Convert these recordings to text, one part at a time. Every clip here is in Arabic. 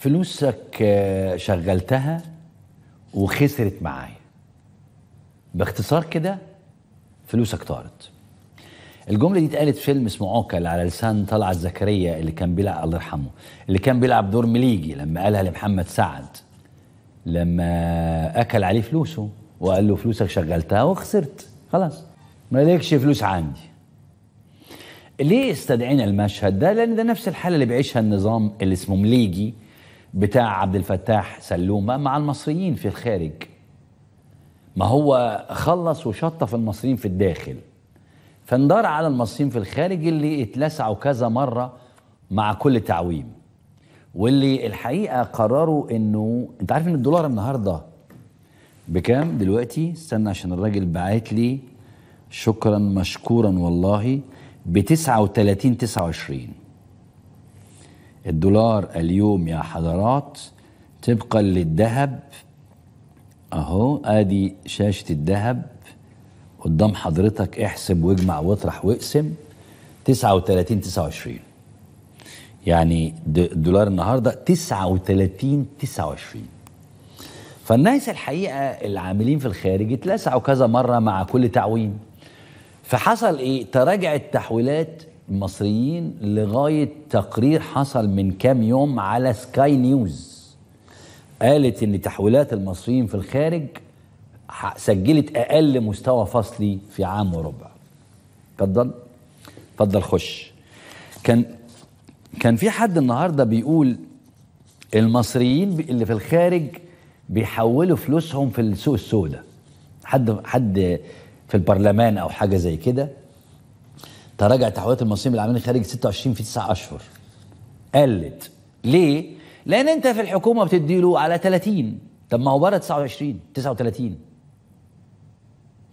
فلوسك آه، شغلتها وخسرت معايا باختصار كده فلوسك طارت الجملة دي اتقالت في فيلم اسمه عوكل على لسان طلعت زكريا اللي كان بيلعب الله يرحمه اللي كان بيلعب دور مليجي لما قالها لمحمد سعد لما أكل عليه فلوسه وقال له فلوسك شغلتها وخسرت خلاص مالكش فلوس عندي ليه استدعينا المشهد ده؟ لأن ده نفس الحالة اللي بيعيشها النظام اللي اسمه مليجي بتاع عبد الفتاح سلومه مع المصريين في الخارج ما هو خلص وشطف المصريين في الداخل فاندار على المصريين في الخارج اللي اتلسعوا كذا مره مع كل تعويم واللي الحقيقه قرروا انه انت عارف ان الدولار النهارده بكام دلوقتي استنى عشان الراجل بعت لي شكرا مشكورا والله ب 39 29 الدولار اليوم يا حضرات طبقا للذهب اهو ادي شاشه الذهب قدام حضرتك احسب واجمع واطرح واقسم 39 29 يعني الدولار النهارده 39 29 فالناس الحقيقه العاملين في الخارج اتلسعوا كذا مره مع كل تعويم فحصل ايه تراجع التحويلات المصريين لغاية تقرير حصل من كام يوم على سكاي نيوز قالت ان تحويلات المصريين في الخارج سجلت اقل مستوى فصلي في عام وربع اتفضل اتفضل خش كان كان في حد النهارده بيقول المصريين اللي في الخارج بيحولوا فلوسهم في السوق السوداء حد حد في البرلمان او حاجه زي كده تراجع تحويلات المصريين بالعاملين الخارجي 26 في 9 اشهر قلت ليه؟ لان انت في الحكومه بتديله على 30 طب ما هو بره 29 39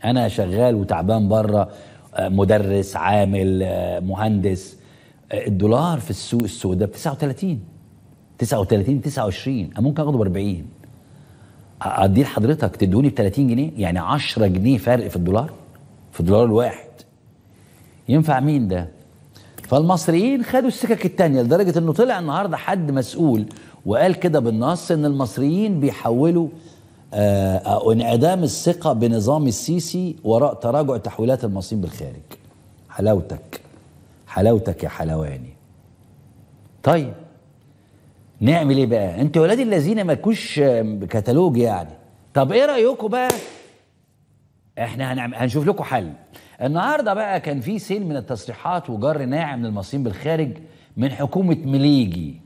انا شغال وتعبان بره آه، مدرس عامل آه، مهندس آه، الدولار في السوق السوداء ب 39 39 29 انا ممكن اخده ب 40 اديه لحضرتك تدوني ب 30 جنيه يعني 10 جنيه فرق في الدولار في الدولار الواحد ينفع مين ده فالمصريين خدوا السكك التانية لدرجة انه طلع النهاردة حد مسؤول وقال كده بالنص ان المصريين بيحولوا آه, آه، انعدام الثقة بنظام السيسي وراء تراجع تحويلات المصريين بالخارج حلاوتك حلاوتك يا حلواني طيب نعمل ايه بقى انتوا ولادي الذين مالكوش كتالوج يعني طب ايه رايكم بقى احنا هنعمل هنشوف لكم حل النهارده بقى كان في سيل من التصريحات وجر ناعم للمصريين بالخارج من حكومه مليجي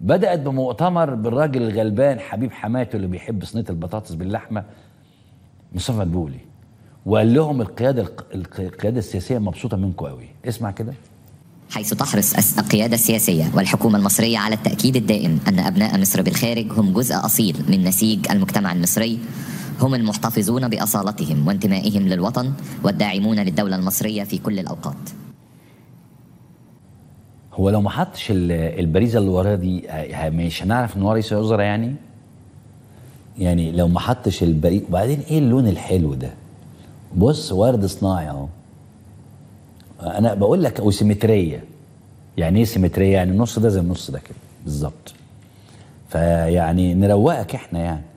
بدات بمؤتمر بالراجل الغلبان حبيب حماته اللي بيحب صينيه البطاطس باللحمه مصطفى البولي وقال لهم القياده القياده السياسيه مبسوطه منكم قوي اسمع كده حيث تحرص القيادة السياسية والحكومة المصرية على التأكيد الدائم أن أبناء مصر بالخارج هم جزء أصيل من نسيج المجتمع المصري هم المحتفظون بأصالتهم وانتمائهم للوطن والداعمون للدولة المصرية في كل الأوقات هو لو ما حطش البريزه اللي وراه دي آه، مش هنعرف ان هو رئيس وزراء يعني يعني لو ما حطش البريزه وبعدين ايه اللون الحلو ده بص ورد صناعي اهو انا بقول لك وسيمتريه يعني ايه سيمتريه يعني النص ده زي النص ده كده بالظبط فيعني نروقك احنا يعني